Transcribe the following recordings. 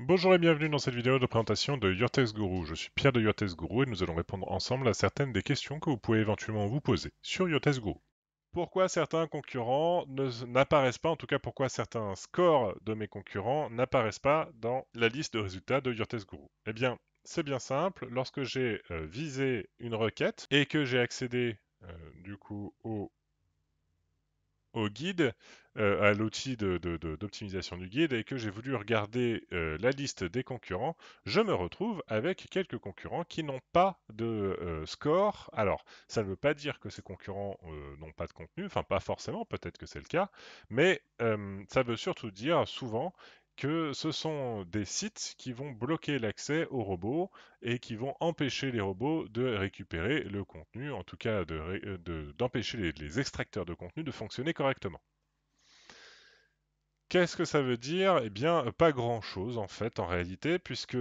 Bonjour et bienvenue dans cette vidéo de présentation de yurtes Guru. Je suis Pierre de yurtes Guru et nous allons répondre ensemble à certaines des questions que vous pouvez éventuellement vous poser sur yurtes Guru. Pourquoi certains concurrents n'apparaissent pas, en tout cas pourquoi certains scores de mes concurrents n'apparaissent pas dans la liste de résultats de yurtes Guru Eh bien, c'est bien simple, lorsque j'ai euh, visé une requête et que j'ai accédé euh, du coup au guide, euh, à l'outil d'optimisation de, de, du guide, et que j'ai voulu regarder euh, la liste des concurrents, je me retrouve avec quelques concurrents qui n'ont pas de euh, score. Alors, ça ne veut pas dire que ces concurrents n'ont pas de contenu, enfin pas forcément, peut-être que c'est le cas, mais ça veut surtout dire souvent que ce sont des sites qui vont bloquer l'accès aux robots et qui vont empêcher les robots de récupérer le contenu, en tout cas euh, d'empêcher les extracteurs de contenu de fonctionner correctement. Qu'est-ce que ça veut dire Eh bien, pas grand-chose en fait, en réalité, puisque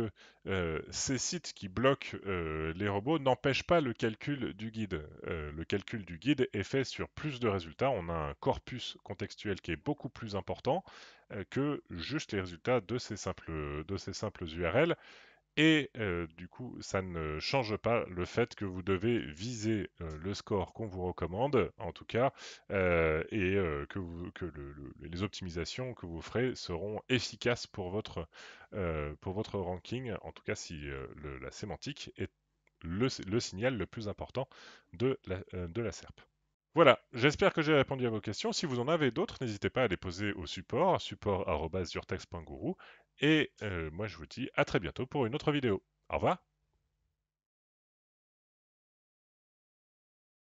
euh, ces sites qui bloquent euh, les robots n'empêchent pas le calcul du guide. Euh, le calcul du guide est fait sur plus de résultats. On a un corpus contextuel qui est beaucoup plus important que juste les résultats de ces simples, de ces simples URL. Et euh, du coup, ça ne change pas le fait que vous devez viser euh, le score qu'on vous recommande, en tout cas, euh, et que, les optimisations que vous ferez seront efficaces pour votre, pour votre ranking, en tout cas si la sémantique est le, signal le plus important de la, de la SERP. Voilà, j'espère que j'ai répondu à vos questions. Si vous en avez d'autres, n'hésitez pas à les poser au support, support.urtex.guru, et euh, moi, je vous dis à très bientôt pour une autre vidéo. Au revoir